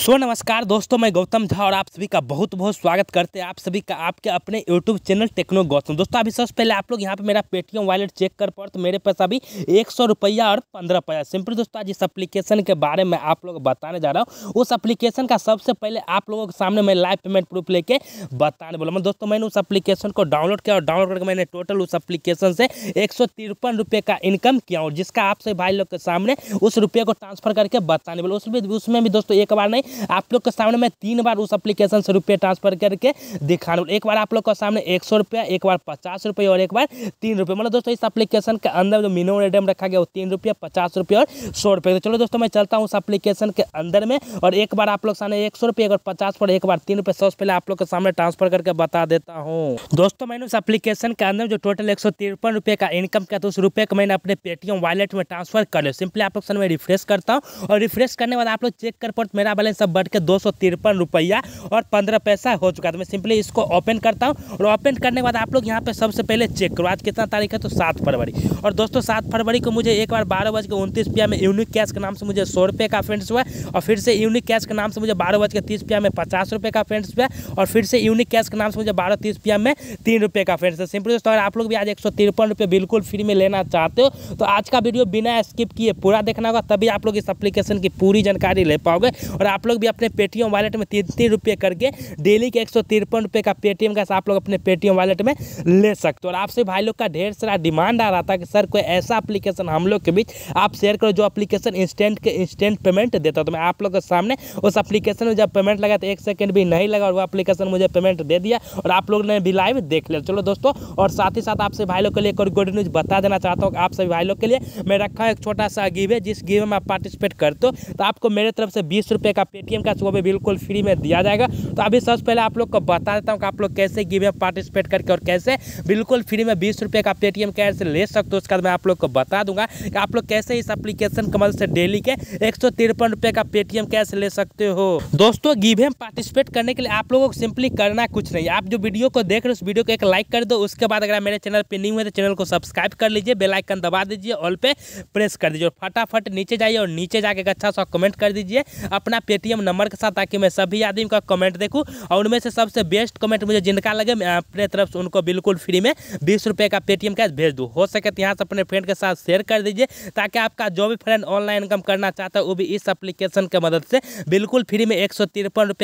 सो नमस्कार दोस्तों मैं गौतम झा और आप सभी का बहुत बहुत स्वागत करते हैं आप सभी का आपके अपने यूट्यूब चैनल टेक्नो गौतम दोस्तों अभी सबसे पहले आप लोग यहाँ पे मेरा पेटीएम वॉलेट चेक कर पड़ तो मेरे पास अभी एक सौ रुपया और पंद्रह पैसा सिंपल दोस्तों आज इस अप्लीकेशन के बारे में आप लोग बताने जा रहा हूँ उस अप्लीकेशन का सबसे पहले आप लोगों के सामने मैं लाइव पेमेंट प्रूफ लेके बताने बोला मैं दोस्तों मैंने उस अप्लीकेशन को डाउनलोड किया और डाउनलोड करके मैंने टोटल उस अप्लीकेशन से एक सौ का इनकम किया और जिसका आपसे भाई लोग के सामने उस रुपये को ट्रांसफर करके बताने बोला उसमें उसमें भी दोस्तों एक बार नहीं आप लोग के सामने मैं तीन बार उस एप्लीकेशन से रुपये ट्रांसफर करके दिखाने वाला एक बार आप लोग के सामने एक सौ रुपया एक बार पचास रुपये और एक बार तीन रुपये मतलब दोस्तों इस अप्लीकेशन के अंदर जो मिनिमम रेडम रखा गया वो तीन रुपये पचास रुपये और सौ रुपये तो चलो दोस्तों मैं चलता हूँ उस अप्लीकेशन के अंदर में और एक बार आप लोग सामने एक सौ रुपये एक बार पचास पर एक बार तीन रुपये सौ पहले आप लोग के सामने ट्रांसफर करके बता देता हूँ दोस्तों मैंने उस अप्लीकेशन के अंदर जो टोटल एक सौ तिरपन रुपये का इनकम किया तो उस रुपये को मैंने अपने पेटीएम वॉलेट में ट्रांसफर कर लिया सिंपली आप लोग सामने रिफ्रेश करता हूँ और रिफ्रेश करने बाद आप लोग चेक कर पड़ मेरा बैलेंस पैसा बढ़ के दो रुपया और पंद्रह पैसा हो चुका था तो मैं सिंपली इसको ओपन करता हूँ और ओपन करने के बाद आप लोग यहाँ पर सबसे पहले चेक करो आज कितना तारीख है तो सात फरवरी और दोस्तों सात फरवरी को मुझे एक बार बारह बज के उनतीस रुपया में यूनिक कैश के नाम से मुझे सौ रुपये का फ्रेंड्स हुआ और फिर से यूनिक कैश के नाम से मुझे बारह बज के तीस रुपया में पचास रुपये का फ्रेंड्स हुआ और फिर से यूनिक कैश के नाम से मुझे बारह तीस रुपया में तीन रुपये का फ्रेंड्स है सिंपली दोस्तों अगर आप लोग भी आज एक सौ तिरपन रुपये बिल्कुल फ्री में लेना चाहते हो तो आज का वीडियो बिना स्किप किए पूरा देखना होगा तभी आप लोग इस एप्लीकेशन की पूरी जानकारी ले पाओगे और आप लोग लोग भी अपने पेटीएम वालेट में तीन तीन रुपये करके डेली के एक सौ तिरपन रुपये का पेटीएम का आप लोग अपने पेटीएम वालेट में ले सकते हो और आपसे भाई लोग का ढेर सारा डिमांड आ रहा था कि सर कोई ऐसा अप्लीकेशन हम लोग के बीच आप शेयर करो जो अप्लीकेशन इंस्टेंट के इंस्टेंट पेमेंट देता तो मैं आप लोग के सामने उस अप्लीकेशन में जब पेमेंट लगा तो एक सेकेंड भी नहीं लगा और वो अप्लीकेशन मुझे पेमेंट दे दिया और आप लोग ने भी लाइव देख लिया चलो दोस्तों और साथ ही साथ आपसे भाई लोग के लिए एक और गुड न्यूज़ बता देना चाहता हूँ आप सभी भाई लोग के लिए मैं रखा एक छोटा सा गिव है जिस गिव में आप पार्टिसिपेट करते हो तो आपको मेरे तरफ से बीस रुपये का पे पेटीएम का सुबह बिल्कुल फ्री में दिया जाएगा तो अभी सबसे पहले आप लोग को बता देता हूँ कि आप लोग कैसे गिव में पार्टिसिपेट करके और कैसे बिल्कुल फ्री में बीस रुपये का पेटीएम कैश ले सकते हो उसके बाद मैं आप लोग को बता दूंगा कि आप लोग कैसे इस एप्लीकेशन मदद मतलब से डेली के एक सौ का पेटीएम कैश ले सकते हो दोस्तों गिवे में पार्टिसिपेट करने के लिए आप लोगों को सिंपली करना कुछ नहीं आप जो वीडियो को देख रहे हो उस वीडियो को एक लाइक कर दो उसके बाद अगर मेरे चैनल पर नहीं हुए तो चैनल को सब्सक्राइब कर लीजिए बेलाइकन दबा दीजिए ऑल पे प्रेस कर दीजिए और फटाफट नीचे जाइए और नीचे जाके एक अच्छा सा कमेंट कर दीजिए अपना पेटीएम पेटीएम नंबर के साथ ताकि मैं सभी आदमी का कमेंट देखूँ और उनमें से सबसे बेस्ट कमेंट मुझे जिनका लगे मैं अपने तरफ से उनको बिल्कुल फ्री में बीस रुपये का पेटीएम कैश भेज दूँ हो सके तो यहाँ से अपने फ्रेंड के साथ शेयर कर दीजिए ताकि आपका जो भी फ्रेंड ऑनलाइन इनकम करना चाहता है वो भी इस अप्लीकेशन की मदद से बिल्कुल फ्री में एक सौ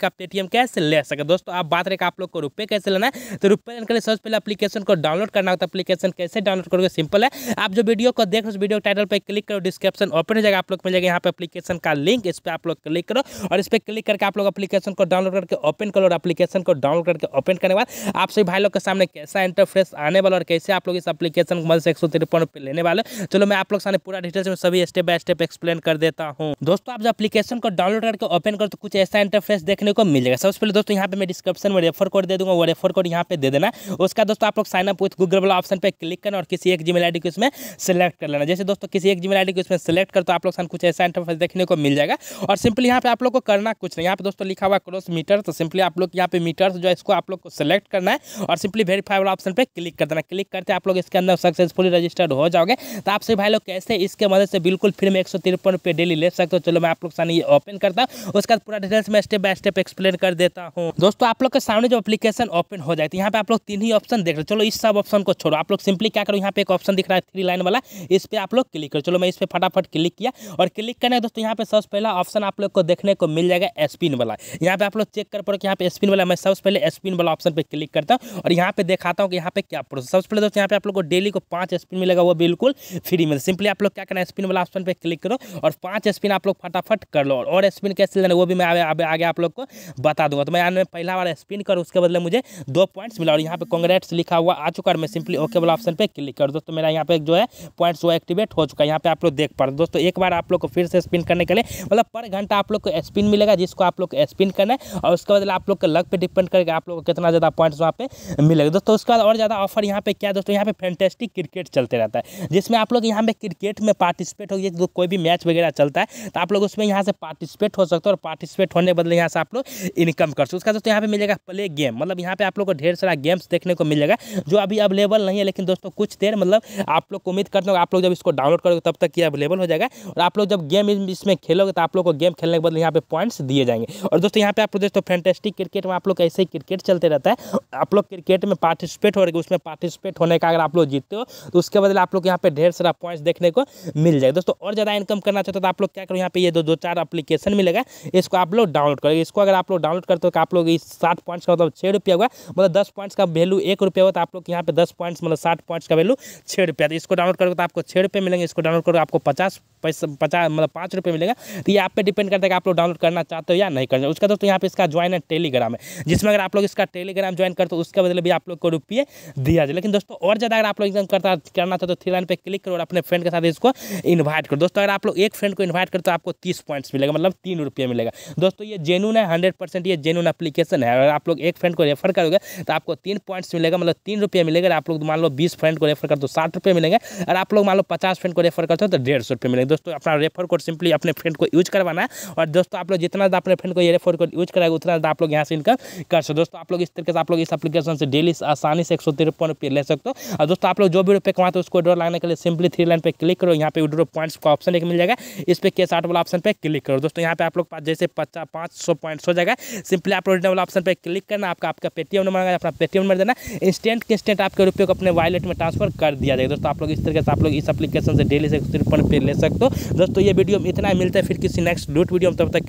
का पेटीएम कैश ले सके दोस्तों आप बात रहेगा आप लोग को रुपये कैसे लेना है तो रुपये लेने के लिए सबसे पहले अपलीकेशन को डाउनलोड करना होता है अपलीकेशन कैसे डाउनलोड करोगे सिंपल है आप जो वीडियो को देख रहे हो वीडियो टाइटल पर क्लिक करो डिस्क्रिप्शन ओपन हो जाएगा आप लोग मिल जाएगा यहाँ पर अपलीकेशन का लिंक इस पर आप लोग क्लिक करो और इस पर क्लिक करके आप लोग अपलीकेशन को डाउनलोड करके ओपन कर और अपलीकेशन को डाउनलोड करके ओपन करने के बाद आप सभी भाई लोग के सामने कैसा इंटरफ्रेस आने वाला और कैसे आप लोग इस अपलीकेशन को मदद से एक सौ तिरपन रुपये लेने वाले चलो मैं आप लोग सामने पूरा डिटेल्स में सभी स्टेप बाय स्टेप एक्सप्लेन कर देता हूँ दोस्तों आप जो अपलीकेशन को डाउनलोड करके ओपन करो तो कुछ ऐसा इंटरफेस देखने को मिलेगा सबसे पहले दोस्तों यहाँ पे मैं डिस्क्रिप्शन में रेफर कोड दे दूंगा वो रेफर कोड यहाँ पे दे देना उसका दोस्तों आप लोग अप विथ गूगल वाला ऑप्शन पर क्लिक करना और किसी एक जीमेल आई को इसमें सेलेक्ट कर लेना जैसे दोस्तों किसी एक जीमेल आई को इसमें सेलेक्ट कर तो आप लोग कुछ ऐसा इंटरफेस देखने को मिल जाएगा और सिंपली यहाँ पे आप लोग को करना कुछ नहीं यहाँ पे दोस्तों लिखा हुआ क्रोस मीटर तो सिंपली आप लोग यहाँ पे मीटर जो है इसको आप लोग को सेलेक्ट करना है और सिंपली वेरीफाई वाला ऑप्शन पर क्लिक कर देना क्लिक करते आप लोग इसके अंदर सक्सेसफुली रजिस्टर्ड हो जाओगे तो आप सभी भाई लोग कैसे इसके मदद से बिल्कुल फ्री में एक डेली ले सकते हो चलो मैं आप लोग सामने ये ओपन करता हूँ उसके बाद पूरा डिटेल्स मैं स्टेप बाय स्टेप एक्सप्लेन कर देता हूँ दोस्तों आप लोग के सामने जो अपलीकेशन ओपन हो जाती तो है यहाँ पे आप लोग तीन ही ऑप्शन देख रहे चलो इस सब ऑप्शन को छोड़ो आप लोग सिंपली क्या करो यहाँ पे एक ऑप्शन दिख रहा है थ्री लाइन वाला इस पर आप लोग क्लिक करो चलो मैं इस पर फटाफट क्लिक किया और क्लिक करने दोस्तों यहाँ पे सबसे पहला ऑप्शन आप लोग को देखने को मिल जाएगा स्पिन वाला यहाँ पे आप लोग चेक कर पाओ कि यहाँ पे स्पिन वाला मैं सबसे पहले स्पिन वाला ऑप्शन पर क्लिक करता हूँ और यहाँ पे दिखाता हूँ कि यहाँ पे क्या प्रोसेस सबसे पहले दोस्तों यहाँ पे आप लोग को डेली को पाँच स्पिन मिलेगा वो बिल्कुल फ्री में सिंपली आप लोग क्या करना स्पिन वाला ऑप्शन पर क्लिक करो और पाँच स्पिन आप लोग फटाफट कर लो और स्पिन कैसे लेना वो भी मैं आगे आप लोग को बता दूंगा तो मैं यहाँ पहला बार स्पिन करूँ उसके बदले मुझे दो पॉइंट्स मिला और यहाँ पे कॉन्ग्रेट्स लिखा हुआ आ चुका और मैं सिंपली ओके वाला ऑप्शन पर क्लिक कर दोस्तों मेरा यहाँ पे जो है पॉइंट्स वो एक्टिवेट हो चुका है यहाँ पे आप लोग देख पा रहे दोस्तों एक बार आप लोग को फिर से स्पिन करने के लिए मतलब पर घंटा आप लोग को स्पिन स्पिन मिलेगा जिसको आप लोग स्पिन करना है और उसके बाद आप लोग के लक पे डिपेंड करेगा आप लोग को कितना ज़्यादा पॉइंट्स वहाँ पे मिलेगा दोस्तों उसके बाद और ज़्यादा ऑफर यहाँ पे क्या दोस्तों यहाँ पे फैंटेस्टिक क्रिकेट चलते रहता है जिसमें आप लोग यहाँ पे क्रिकेट में पार्टिसिपेट हो तो कोई भी मैच वगैरह चलता है तो आप लोग उसमें यहाँ से पार्टिसिपेट हो सकते हो और पार्टिसिपेट होने के बदले यहाँ से आप लोग इनकम कर सकते उसका दोस्तों यहाँ पे मिलेगा प्ले गेम मतलब यहाँ पे आप लोग को ढेर सारा गेम्स देखने को मिलेगा जो अभी अवेलेबल नहीं है लेकिन दोस्तों कुछ देर मतलब आप लोग उम्मीद करते हो आप लोग जब इसको डाउनलोड करोगे तब तक ये अवेलेबल हो जाएगा और आप लोग जब गेम इसमें खेलोगे तो आप लोग को गेम खेलने के बदले यहाँ पर पे पॉइंट्स दिए जाएंगे और दोस्तों यहाँ पे आप दोस्तों फैंटेस्टिक क्रिकेट में आप लोग ऐसे ही क्रिकेट चलते रहता है आप लोग क्रिकेट में पार्टिसिपेट हो रहे उसमें पार्टिसिपेट होने का अगर आप लोग जीतते हो तो उसके बदले आप लोग यहाँ पे ढेर सारा पॉइंट्स देखने को मिल जाएगा दोस्तों और ज़्यादा इनकम करना चाहते हो तो आप लोग क्या करो यहाँ पे ये दो दो चार अपलीकेशन मिलेगा इसको आप लोग डाउनलोड करो इसको अगर आप लोग डाउनलोड करते हो तो आप लोग इस साठ पॉइंट्स का मतलब छः रुपया हुआ मतलब दस पॉइंट्स का वैल्यू एक रुपया हुआ तो आप लोग यहाँ पे दस पॉइंट्स मतलब साठ पॉइंट्स का वैल्यू छः रुपया इसको डाउनलोड करोगे तो आपको छः रुपये मिलेंगे इसको डाउनलोड करोगे आपको पचास पैसा पचास मतलब पाँच रुपये मिलेगा तो ये आप पे डिपेंड करता है कि आप लोग डाउनलोड डाउनलोड करना चाहते हो या नहीं करना उसका दोस्तों यहाँ पे इसका ज्वाइन है टेलीग्राम है जिसमें अगर आप लोग इसका टेलीग्राम ज्वाइन करते हो उसके बदले भी आप लोग को रुपये दिया जाए लेकिन दोस्तों और ज़्यादा अगर आप लोग एग्जाम करता करना चाहते हो थ्री लाइन पर क्लिक करो और अपने फ्रेंड के साथ इसको इन्वाइट करो दोस्तों अगर आप लोग एक फ्रेंड को इन्वाइट करते हो आपको तीस पॉइंट्स मिलेगा मतलब तीन मिलेगा दोस्तों ये जेनून है हंड्रेड ये जेनून अपलीकेशन है अगर आप लोग एक फ्रेंड को रेफर करोगे तो आपको तीन पॉइंट्स मिलेगा मतलब तीन मिलेगा आप लोग मान लो बीस फ्रेंड को रेफर करते हो तो साठ रुपये मिलेंगे और आप लोग मान लो पचास फ्रेंड को रेफर करते हो तो डेढ़ सौ रुपये मिलेंगे दोस्तों अपना रेफर कोड सिंपली अपने फ्रेंड को यूज करवाना है और दोस्तों आप लोग जितना ज़्यादा अपने फ्रेंड को ये रेफर कोड यूज कराएगा उतना ज़्यादा आप लोग यहाँ से इनकम कर सकते दोस्तों आप लोग इस तरीके से आप लोग इस एप्लीकेशन से डेली आसानी से एक सौ तिरपन रुपये ले सकते हो और दोस्तों आप लोग जो भी रुपये कमाते हो उसको विड्रॉ लाने के लिए सिंपली थ्री लाइन पर क्लिक करो यहाँ पे विड्रॉ पॉइंट्स का ऑप्शन एक मिल जाएगा इस पर के आठ वाला ऑप्शन पर क्लिक करो दोस्तों यहाँ पे आप लोग पास जैसे पचास पाँच सौ पॉइंट्स हो जाएगा सिंपली आप लोग वाला ऑप्शन पर क्लिक करना आपका आपका पेटीएम नंबर अपना पेटीएम नंबर देना इंस्टेंट के इंस्टेंट आपके रुपये को अपने वॉलेट में ट्रांसफर कर दिया जाएगा दोस्तों आप लोग इस तरीके से आप लोग इस एप्लीकेशन से डेली से तिरपन रुपये ले सकते हो दोस्तों ये वीडियो में इतना मिलता है फिर किसी नेक्स्ट डूट वीडियो में तब तक